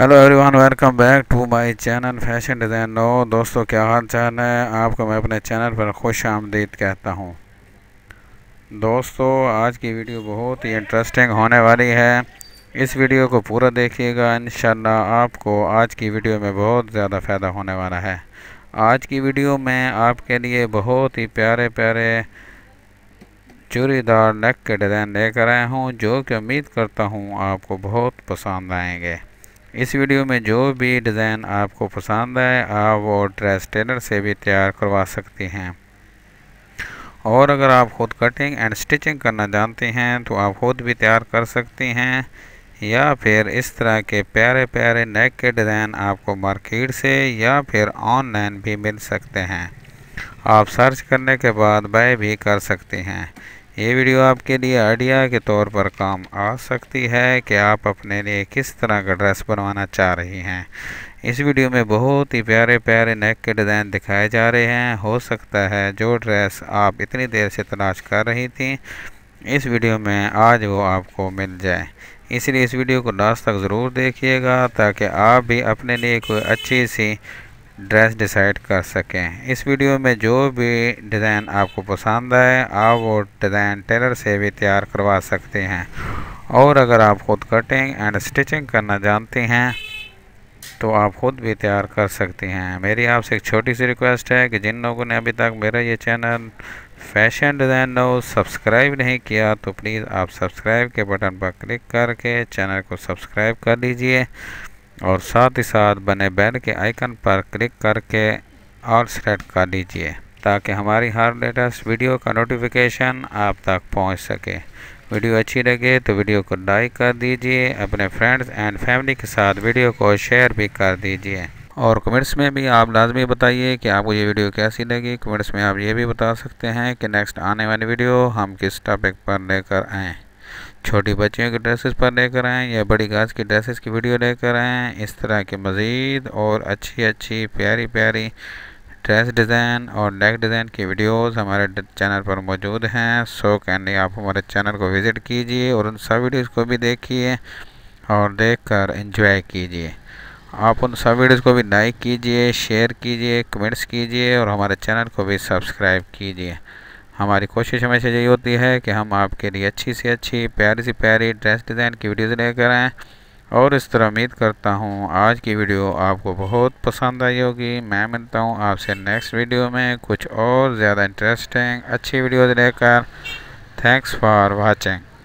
hello everyone welcome back to my channel fashion design no दोस्तों क्या हाल चाल है आपको मैं अपने चैनल पर खुश आमदीद कहता हूँ दोस्तों आज की वीडियो बहुत ही इंटरेस्टिंग होने वाली है इस वीडियो को पूरा देखिएगा इन आपको आज की वीडियो में बहुत ज़्यादा फ़ायदा होने वाला है आज की वीडियो में आपके लिए बहुत ही प्यारे प्यारे चूड़ीदार नेक के डिज़ाइन लेकर आया हूँ जो कि उम्मीद करता हूँ आपको बहुत पसंद आएंगे इस वीडियो में जो भी डिज़ाइन आपको पसंद आए आप वो ड्रेस टेलर से भी तैयार करवा सकते हैं और अगर आप खुद कटिंग एंड स्टिचिंग करना जानते हैं तो आप खुद भी तैयार कर सकते हैं या फिर इस तरह के प्यारे प्यारे नेक के डिज़ाइन आपको मार्केट से या फिर ऑनलाइन भी मिल सकते हैं आप सर्च करने के बाद बाय भी कर सकते हैं ये वीडियो आपके लिए आइडिया के तौर पर काम आ सकती है कि आप अपने लिए किस तरह का ड्रेस बनवाना चाह रही हैं इस वीडियो में बहुत ही प्यारे प्यारे नेक के डिज़ाइन दिखाए जा रहे हैं हो सकता है जो ड्रेस आप इतनी देर से तलाश कर रही थी इस वीडियो में आज वो आपको मिल जाए इसलिए इस वीडियो को लास्ट तक ज़रूर देखिएगा ताकि आप भी अपने लिए कोई अच्छी सी ड्रेस डिसाइड कर सकें इस वीडियो में जो भी डिज़ाइन आपको पसंद आए आप वो डिज़ाइन टेलर से भी तैयार करवा सकते हैं और अगर आप खुद कटिंग एंड स्टिचिंग करना जानते हैं तो आप ख़ुद भी तैयार कर सकती हैं मेरी आपसे एक छोटी सी रिक्वेस्ट है कि जिन लोगों ने अभी तक मेरा ये channel fashion design no subscribe नहीं किया तो प्लीज़ आप सब्सक्राइब के बटन पर क्लिक करके चैनल को सब्सक्राइब कर लीजिए और साथ ही साथ बने बेल के आइकन पर क्लिक करके ऑल सेलेक्ट कर लीजिए ताकि हमारी हर लेटेस्ट वीडियो का नोटिफिकेशन आप तक पहुंच सके वीडियो अच्छी लगे तो वीडियो को लाइक कर दीजिए अपने फ्रेंड्स एंड फैमिली के साथ वीडियो को शेयर भी कर दीजिए और कमेंट्स में भी आप लाजमी बताइए कि आपको ये वीडियो कैसी लगी कमेंट्स में आप ये भी बता सकते हैं कि नेक्स्ट आने वाली वीडियो हम किस टॉपिक पर लेकर आएँ छोटी बच्चियों के ड्रेसेस पर लेकर आएँ या बड़ी गाज की ड्रेसेस की वीडियो लेकर आएँ इस तरह के मज़ीद और अच्छी अच्छी प्यारी प्यारी ड्रेस डिज़ाइन और नेक डिज़ाइन की वीडियोस हमारे चैनल पर मौजूद हैं सो कैंड आप हमारे चैनल को विज़िट कीजिए और उन सब वीडियोस को भी देखिए और देखकर एंजॉय कीजिए आप उन सब वीडियोस को भी लाइक कीजिए शेयर कीजिए कमेंट्स कीजिए और हमारे चैनल को भी सब्सक्राइब कीजिए हमारी कोशिश हमेशा यही होती है कि हम आपके लिए अच्छी से अच्छी प्यारी से प्यारी ड्रेस डिज़ाइन की वीडियोज़ लेकर आएँ और इस तरह उम्मीद करता हूँ आज की वीडियो आपको बहुत पसंद आई होगी मैं मिलता हूँ आपसे नेक्स्ट वीडियो में कुछ और ज़्यादा इंटरेस्टिंग अच्छी वीडियोज़ लेकर थैंक्स फॉर वॉचिंग